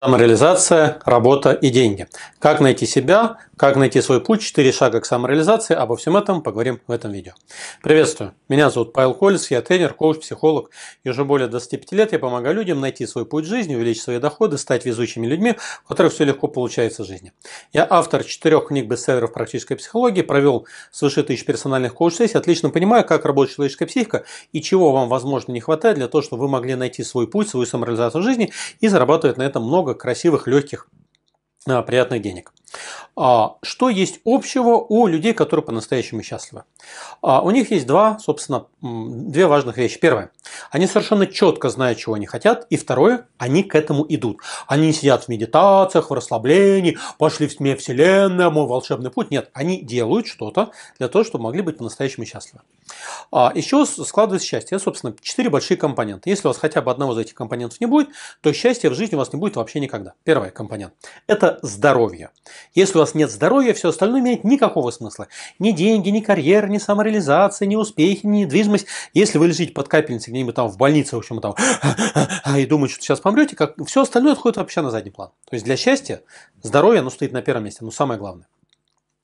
Самореализация, работа и деньги. Как найти себя, как найти свой путь, 4 шага к самореализации. Обо всем этом поговорим в этом видео. Приветствую, меня зовут Павел Колес, я тренер, коуч, психолог. И уже более 25 лет я помогаю людям найти свой путь жизни, увеличить свои доходы, стать везучими людьми, у которых все легко получается в жизни. Я автор четырех книг бестселлеров практической психологии, провел свыше тысяч персональных коуч-сессий, отлично понимаю, как работает человеческая психика и чего вам, возможно, не хватает для того, чтобы вы могли найти свой путь, свою самореализацию в жизни и зарабатывать на этом много много красивых, легких, а, приятных денег. А, что есть общего у людей, которые по-настоящему счастливы? А, у них есть два, собственно, две важных вещи. Первое, они совершенно четко знают, чего они хотят. И второе, они к этому идут. Они не сидят в медитациях, в расслаблении, пошли в тьме Вселенная, мой волшебный путь. Нет, они делают что-то для того, чтобы могли быть по-настоящему счастливы. А, еще складывается счастье. собственно, четыре большие компонента. Если у вас хотя бы одного из этих компонентов не будет, то счастья в жизни у вас не будет вообще никогда. Первый компонент – это здоровье. Если у вас нет здоровья, все остальное имеет никакого смысла. Ни деньги, ни карьера, ни самореализация, ни успехи, ни недвижимость. Если вы лежите под капельницей где-нибудь там в больнице, в общем, там, и думаете, что сейчас помрете, как... все остальное отходит вообще на задний план. То есть для счастья здоровье, оно стоит на первом месте, но самое главное.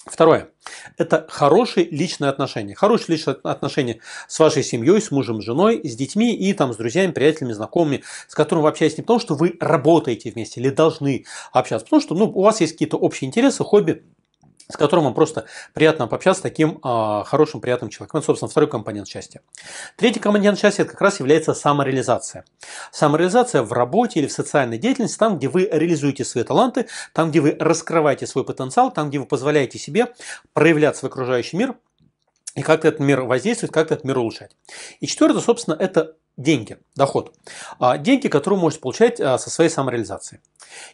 Второе это хорошие личные отношения. Хорошие личные отношения с вашей семьей, с мужем, с женой, с детьми и там с друзьями, приятелями, знакомыми, с которыми вы общаетесь не потому, что вы работаете вместе или должны общаться, потому что ну, у вас есть какие-то общие интересы, хобби, с которым вам просто приятно пообщаться с таким э, хорошим, приятным человеком. Это, собственно, второй компонент счастья. Третий компонент счастья – это как раз является самореализация. Самореализация в работе или в социальной деятельности, там, где вы реализуете свои таланты, там, где вы раскрываете свой потенциал, там, где вы позволяете себе проявляться в окружающий мир, и как-то этот мир воздействовать, как-то этот мир улучшать. И четвертое, собственно, это деньги, доход. А деньги, которые вы можете получать а, со своей самореализации.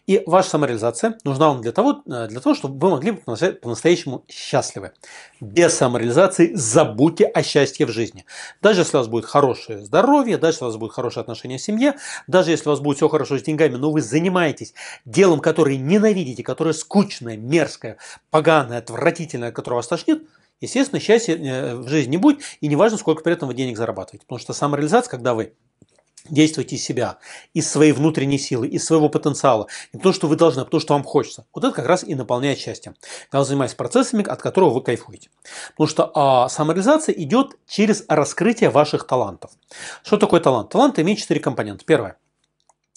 И ваша самореализация нужна вам для того, э, для того чтобы вы могли быть по-настоящему счастливы. Без самореализации забудьте о счастье в жизни. Даже если у вас будет хорошее здоровье, даже если у вас будет хорошее отношение в семье, даже если у вас будет все хорошо с деньгами, но вы занимаетесь делом, которое ненавидите, которое скучное, мерзкое, поганое, отвратительное, которое вас тошнит – Естественно, счастья э, в жизни не будет, и не важно, сколько при этом вы денег зарабатываете. Потому что самореализация, когда вы действуете из себя, из своей внутренней силы, из своего потенциала. Не то, что вы должны, а то, что вам хочется. Вот это как раз и наполняет счастьем. Когда вы занимаетесь процессами, от которого вы кайфуете. Потому что а, самореализация идет через раскрытие ваших талантов. Что такое талант? Талант имеет четыре компонента. Первое.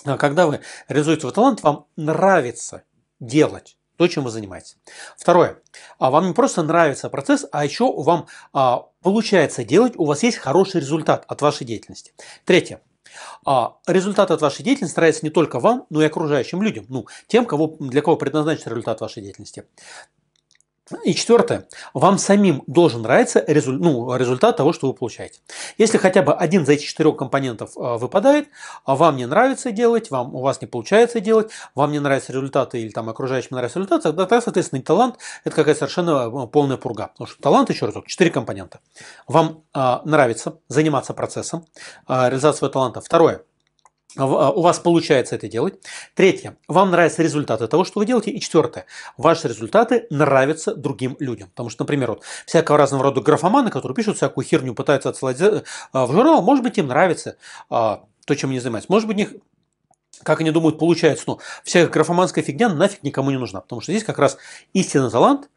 Когда вы реализуете свой талант, вам нравится делать то, чем вы занимаетесь. Второе. А, вам не просто нравится процесс, а еще вам а, получается делать, у вас есть хороший результат от вашей деятельности. Третье. А, результат от вашей деятельности нравится не только вам, но и окружающим людям, ну, тем, кого, для кого предназначен результат вашей деятельности. И четвертое. Вам самим должен нравиться резуль... ну, результат того, что вы получаете. Если хотя бы один из этих четырех компонентов э, выпадает, а вам не нравится делать, вам, у вас не получается делать, вам не нравятся результаты или там окружающим нравится результат, тогда, соответственно, и талант – это какая-то совершенно э, полная пурга. Потому что талант, еще разок, четыре компонента. Вам э, нравится заниматься процессом, э, реализация своего таланта. Второе – а а, у вас получается это делать. Третье. Вам нравятся результаты того, что вы делаете. И четвертое. Ваши результаты нравятся другим людям. Потому что, например, вот всякого разного рода графоманы, которые пишут всякую херню, пытаются отсылать э, а, в журнал, может быть, им нравится то, чем они занимаются. Может быть, у них как они думают, получается, ну, вся графоманская фигня нафиг никому не нужна, потому что здесь как раз истинный талант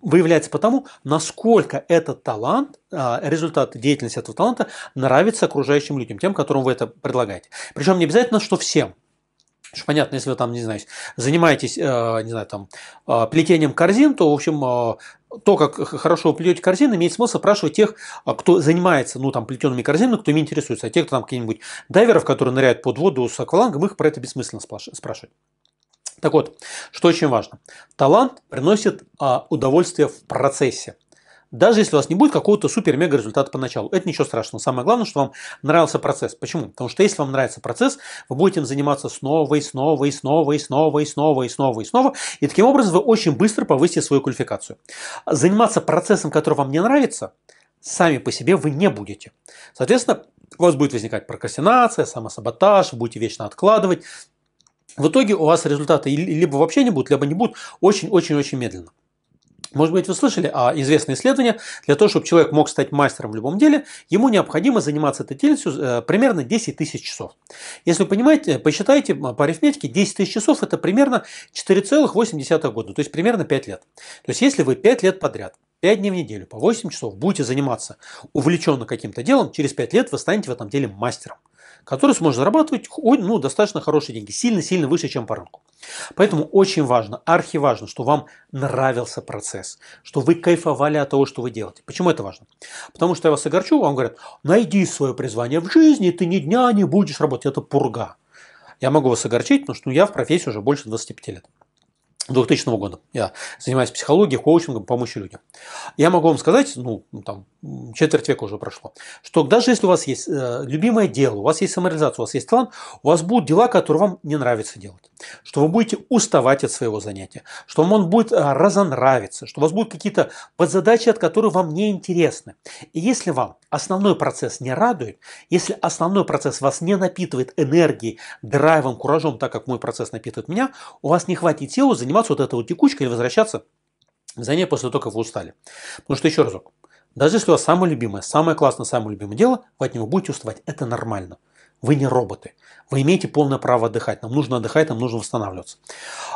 выявляется потому, насколько этот талант, а, результат деятельности этого таланта нравится окружающим людям, тем, которым вы это предлагаете. Причем не обязательно, что всем. Что понятно, если вы там, не знаю, занимаетесь, э, не знаю, там, а, плетением корзин, то, в общем, а, то, как хорошо вы плетете корзины, имеет смысл спрашивать тех, кто занимается, ну, там, плетеными корзинами, кто ими интересуется. А те, кто там какие-нибудь дайверов, которые ныряют под воду с аквалангом, их про это бессмысленно спрашивать. Так вот, что очень важно. Талант приносит а, удовольствие в процессе. Даже если у вас не будет какого-то супер-мега результата поначалу. Это ничего страшного. Самое главное, что вам нравился процесс. Почему? Потому что если вам нравится процесс, вы будете им заниматься снова и снова и снова и снова и снова и снова и снова. И таким образом вы очень быстро повысите свою квалификацию. Заниматься процессом, который вам не нравится, сами по себе вы не будете. Соответственно, у вас будет возникать прокрастинация, самосаботаж, вы будете вечно откладывать, в итоге у вас результаты либо вообще не будут, либо не будут очень-очень-очень медленно. Может быть, вы слышали о а, известное исследование. Для того, чтобы человек мог стать мастером в любом деле, ему необходимо заниматься этой деятельностью э, примерно 10 тысяч часов. Если вы понимаете, посчитайте по арифметике, 10 тысяч часов это примерно 4,8 года, то есть примерно 5 лет. То есть если вы 5 лет подряд 5 дней в неделю, по 8 часов будете заниматься увлеченно каким-то делом, через 5 лет вы станете в этом деле мастером который сможет зарабатывать ну, достаточно хорошие деньги, сильно-сильно выше, чем по рынку. Поэтому очень важно, архиважно, что вам нравился процесс, что вы кайфовали от того, что вы делаете. Почему это важно? Потому что я вас огорчу, вам говорят, найди свое призвание в жизни, ты ни дня не будешь работать, это пурга. Я могу вас огорчить, потому что ну, я в профессии уже больше 25 лет. 2000 года. Я занимаюсь психологией, коучингом, помощью людям. Я могу вам сказать, ну, там, четверть века уже прошло, что даже если у вас есть э, любимое дело, у вас есть самореализация, у вас есть талант, у вас будут дела, которые вам не нравится делать. Что вы будете уставать от своего занятия, что вам он будет э, разонравиться, что у вас будут какие-то подзадачи, от которых вам не интересны. И если вам основной процесс не радует, если основной процесс вас не напитывает энергией, драйвом, куражом, так как мой процесс напитывает меня, у вас не хватит сил заниматься заниматься вот этой вот текучкой и возвращаться за ней после того, как вы устали. Потому что еще разок, даже если у вас самое любимое, самое классное, самое любимое дело, вы от него будете уставать. Это нормально. Вы не роботы. Вы имеете полное право отдыхать. Нам нужно отдыхать, нам нужно восстанавливаться.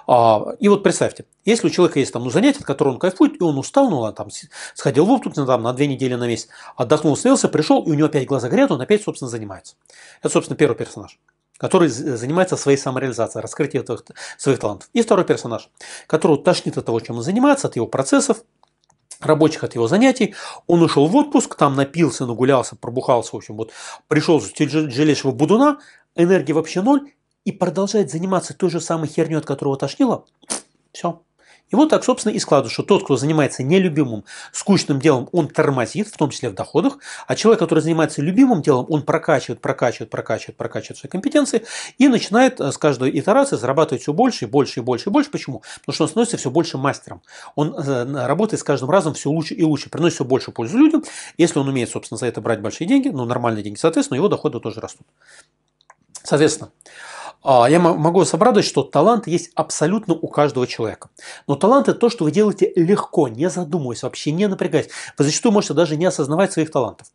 А, и вот представьте, если у человека есть там ну, занятие, от которого он кайфует, и он устал, ну ладно, там сходил в отпуск ну, там, на две недели на месяц, отдохнул, слился, пришел, и у него опять глаза горят, он опять, собственно, занимается. Это, собственно, первый персонаж который занимается своей самореализацией, раскрытием своих талантов. И второй персонаж, которого тошнит от того, чем он занимается, от его процессов, рабочих от его занятий, он ушел в отпуск, там напился, нагулялся, пробухался, в общем, вот пришел с тяжелейшего будуна, энергии вообще ноль, и продолжает заниматься той же самой херней, от которого тошнило, все, и вот так, собственно, и складывается, что тот, кто занимается нелюбимым, скучным делом, он тормозит, в том числе в доходах, а человек, который занимается любимым делом, он прокачивает, прокачивает, прокачивает, прокачивает свои компетенции и начинает э, с каждой итерации зарабатывать все больше и больше и больше и больше. Почему? Потому что он становится все больше мастером. Он э, работает с каждым разом все лучше и лучше, приносит все больше пользу людям. Если он умеет, собственно, за это брать большие деньги, ну, нормальные деньги, соответственно, его доходы тоже растут. Соответственно, а, я могу вас обрадовать, что талант есть абсолютно у каждого человека. Но талант – это то, что вы делаете легко, не задумываясь, вообще не напрягаясь. Вы зачастую можете даже не осознавать своих талантов.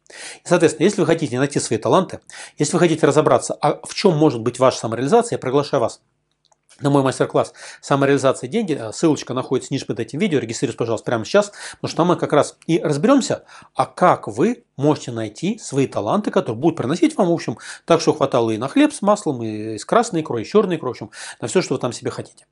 соответственно, если вы хотите найти свои таланты, если вы хотите разобраться, а в чем может быть ваша самореализация, я приглашаю вас – на мой мастер-класс "Самореализация деньги. А, ссылочка находится ниже под этим видео. Регистрируйтесь, пожалуйста, прямо сейчас, потому что там мы как раз и разберемся, а как вы можете найти свои таланты, которые будут приносить вам, в общем, так, что хватало и на хлеб с маслом, и с красной икрой, и с черной икрой, в общем, на все, что вы там себе хотите.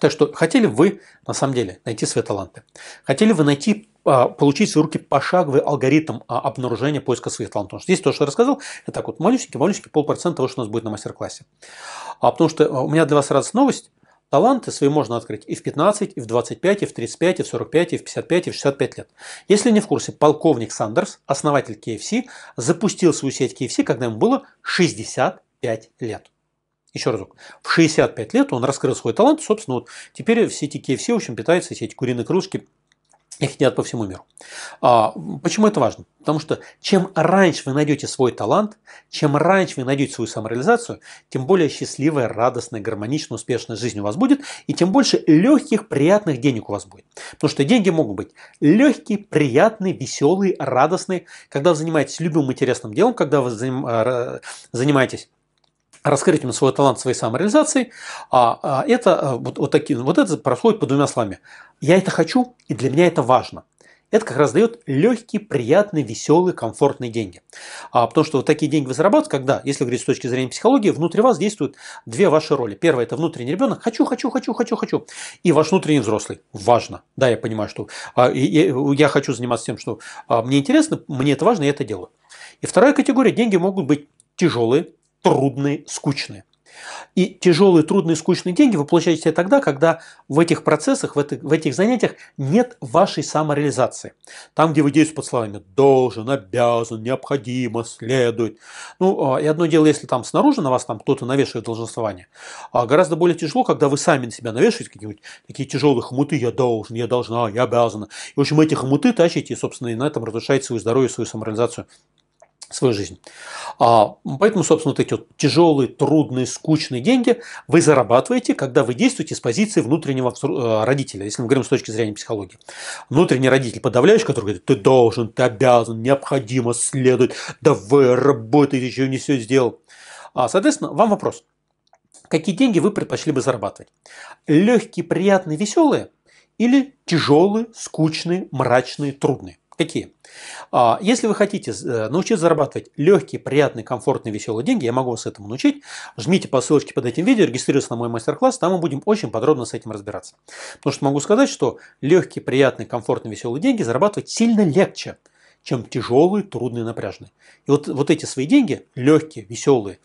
Так что хотели вы, на самом деле, найти свои таланты? Хотели вы найти а, получить в руки пошаговый алгоритм а, обнаружения поиска своих талантов. Потому что здесь то, что я рассказал, это так вот малюсенький, малюсенький полпроцента того, что у нас будет на мастер-классе. А потому что а, у меня для вас радость новость. Таланты свои можно открыть и в 15, и в 25, и в 35, и в 45, и в 55, и в 65 лет. Если не в курсе, полковник Сандерс, основатель KFC, запустил свою сеть KFC, когда ему было 65 лет. Еще разок. В 65 лет он раскрыл свой талант. Собственно, вот теперь в сети KFC, в общем, питается сеть куриной кружки их едят по всему миру. А, почему это важно? Потому что чем раньше вы найдете свой талант, чем раньше вы найдете свою самореализацию, тем более счастливая, радостная, гармоничная, успешная жизнь у вас будет, и тем больше легких, приятных денег у вас будет. Потому что деньги могут быть легкие, приятные, веселые, радостные. Когда вы занимаетесь любым интересным делом, когда вы э, занимаетесь раскрытием свой талант, своей самореализации, а, а это э, вот, вот такие, вот это происходит по двумя словами. Я это хочу, и для меня это важно. Это как раз дает легкие, приятные, веселые, комфортные деньги. А, потому что вот такие деньги вы зарабатываете, когда, если говорить с точки зрения психологии, внутри вас действуют две ваши роли. Первая – это внутренний ребенок – хочу, хочу, хочу, хочу, хочу. И ваш внутренний взрослый – важно. Да, я понимаю, что а, и, и, я хочу заниматься тем, что а, мне интересно, мне это важно, я это делаю. И вторая категория – деньги могут быть тяжелые, трудные, скучные. И тяжелые, трудные, скучные деньги вы получаете тогда, когда в этих процессах, в этих, в этих занятиях нет вашей самореализации. Там, где вы действуете под словами «должен», «обязан», «необходимо», «следует». Ну, а, и одно дело, если там снаружи на вас там кто-то навешивает долженствование. А гораздо более тяжело, когда вы сами на себя навешиваете какие-нибудь такие тяжелые хмуты «я должен», «я должна», «я обязана». И, в общем, эти хмуты тащите и, собственно, и на этом разрушаете свое здоровье, свою самореализацию свою жизнь. А, поэтому, собственно, вот эти вот тяжелые, трудные, скучные деньги вы зарабатываете, когда вы действуете с позиции внутреннего э, родителя, если мы говорим с точки зрения психологии. Внутренний родитель подавляющий, который говорит, ты должен, ты обязан, необходимо следует, давай, работай, ты еще не все сделал. А, соответственно, вам вопрос. Какие деньги вы предпочли бы зарабатывать? Легкие, приятные, веселые или тяжелые, скучные, мрачные, трудные? Какие? А, если вы хотите э, научиться зарабатывать легкие, приятные, комфортные, веселые деньги, я могу вас этому научить. Жмите по ссылочке под этим видео, регистрируйтесь на мой мастер-класс, там мы будем очень подробно с этим разбираться. Потому что могу сказать, что легкие, приятные, комфортные, веселые деньги зарабатывать сильно легче, чем тяжелые, трудные, напряженные. И вот, вот эти свои деньги, легкие, веселые,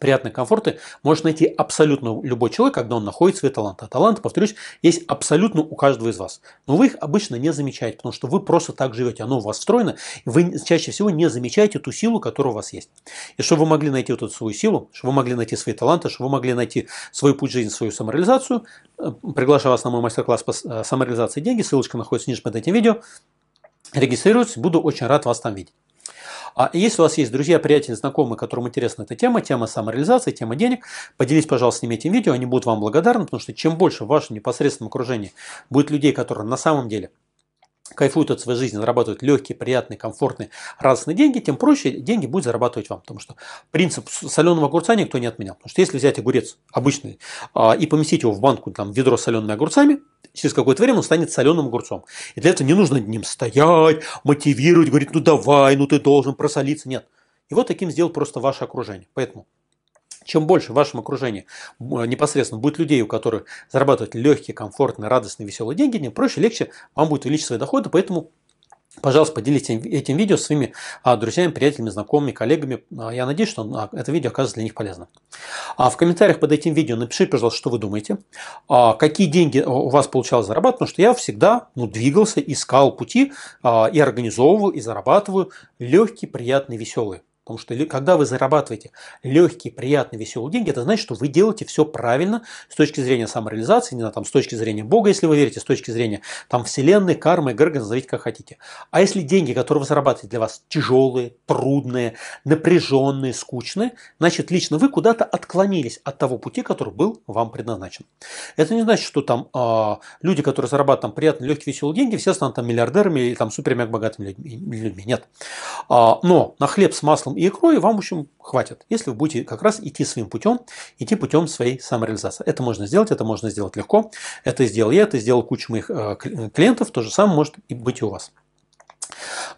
приятные комфорты может найти абсолютно любой человек, когда он находит свои таланты. А таланты, повторюсь, есть абсолютно у каждого из вас. Но вы их обычно не замечаете, потому что вы просто так живете, оно у вас встроено, и вы чаще всего не замечаете ту силу, которая у вас есть. И чтобы вы могли найти вот эту свою силу, чтобы вы могли найти свои таланты, чтобы вы могли найти свой путь жизни, свою самореализацию, э, приглашаю вас на мой мастер-класс по э, самореализации деньги, ссылочка находится ниже под этим видео. Регистрируйтесь, буду очень рад вас там видеть. А если у вас есть друзья, приятели, знакомые, которым интересна эта тема, тема самореализации, тема денег, поделитесь, пожалуйста, с ними этим видео, они будут вам благодарны, потому что чем больше в вашем непосредственном окружении будет людей, которые на самом деле кайфуют от своей жизни, зарабатывают легкие, приятные, комфортные, радостные деньги, тем проще деньги будет зарабатывать вам. Потому что принцип соленого огурца никто не отменял. Потому что если взять огурец обычный а, и поместить его в банку, там, в ведро с солеными огурцами, через какое-то время он станет соленым огурцом. И для этого не нужно над ним стоять, мотивировать, говорить, ну давай, ну ты должен просолиться. Нет. И вот таким сделал просто ваше окружение. Поэтому чем больше в вашем окружении э, непосредственно будет людей, у которых зарабатывают легкие, комфортные, радостные, веселые деньги, тем проще, легче вам будет увеличить свои доходы, поэтому Пожалуйста, поделитесь этим видео с своими а, друзьями, приятелями, знакомыми, коллегами. А, я надеюсь, что а, это видео окажется для них полезным. А В комментариях под этим видео напишите, пожалуйста, что вы думаете, какие деньги э, у вас получалось зарабатывать, потому что я всегда ну, двигался, искал пути и организовывал, и зарабатываю легкие, приятные, веселые. Потому что когда вы зарабатываете легкие, приятные, веселые деньги, это значит, что вы делаете все правильно с точки зрения самореализации, не знаю, там, с точки зрения Бога, если вы верите, с точки зрения там, Вселенной, кармы, Герга, назовите как хотите. А если деньги, которые вы зарабатываете для вас тяжелые, трудные, напряженные, скучные, значит, лично вы куда-то отклонились от того пути, который был вам предназначен. Это не значит, что там э, люди, которые зарабатывают там приятные, легкие, веселые деньги, все станут там миллиардерами или там супер богатыми людьми. Нет. А, но на хлеб с маслом и икрой вам, в общем, хватит, если вы будете как раз идти своим путем, идти путем своей самореализации. Это можно сделать, это можно сделать легко. Это сделал я, это сделал куча моих э, клиентов, то же самое может и быть и у вас.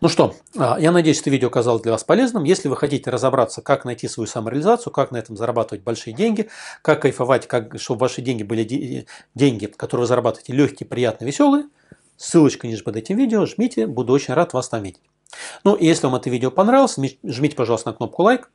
Ну что, а, я надеюсь, это видео оказалось для вас полезным. Если вы хотите разобраться, как найти свою самореализацию, как на этом зарабатывать большие деньги, как кайфовать, как, чтобы ваши деньги были деньги, которые вы зарабатываете, легкие, приятные, веселые, ссылочка ниже под этим видео, жмите, буду очень рад вас там видеть. Ну, если вам это видео понравилось, жмите, пожалуйста, на кнопку лайк,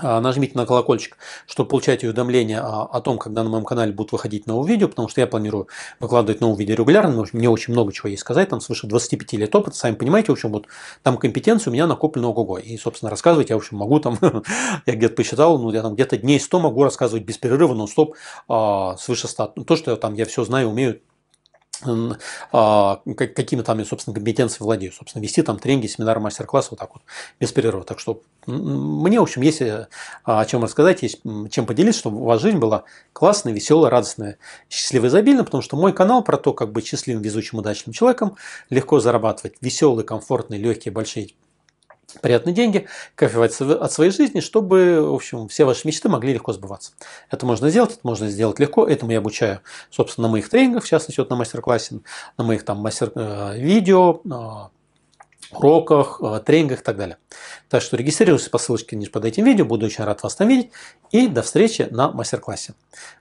а, нажмите на колокольчик, чтобы получать уведомления о том, когда на моем канале будут выходить новые видео, потому что я планирую выкладывать новые видео регулярно, но мне очень много чего есть сказать, там свыше 25 лет опыта, сами понимаете, в общем, вот там компетенции у меня накоплено ого-го, и, собственно, рассказывать я, в общем, могу там, я где-то посчитал, ну, я там где-то дней 100 могу рассказывать без перерыва, нон-стоп, а, свыше 100, то, что я там, я все знаю, умею, а, какими там, собственно, компетенциями владею, собственно, вести там тренинги, семинары, мастер-классы вот так вот, без перерыва. Так что мне, в общем, есть э, о чем рассказать, есть чем поделиться, чтобы у вас жизнь была классная, веселая, радостная, счастливая, изобильная, потому что мой канал про то, как быть счастливым, везучим, удачным человеком, легко зарабатывать веселый, комфортный, легкие, большие приятные деньги, кайфовать от своей жизни, чтобы, в общем, все ваши мечты могли легко сбываться. Это можно сделать, это можно сделать легко, этому я обучаю, собственно, на моих тренингах, в частности, вот на мастер-классе, на моих там мастер-видео, э, э, уроках, э, тренингах и так далее. Так что регистрируйтесь по ссылочке ниже под этим видео, буду очень рад вас там видеть и до встречи на мастер-классе.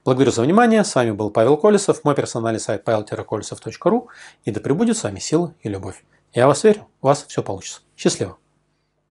Благодарю за внимание, с вами был Павел Колесов, мой персональный сайт pavel-kolesov.ru и да пребудет с вами сила и любовь. Я вас верю, у вас все получится. Счастливо!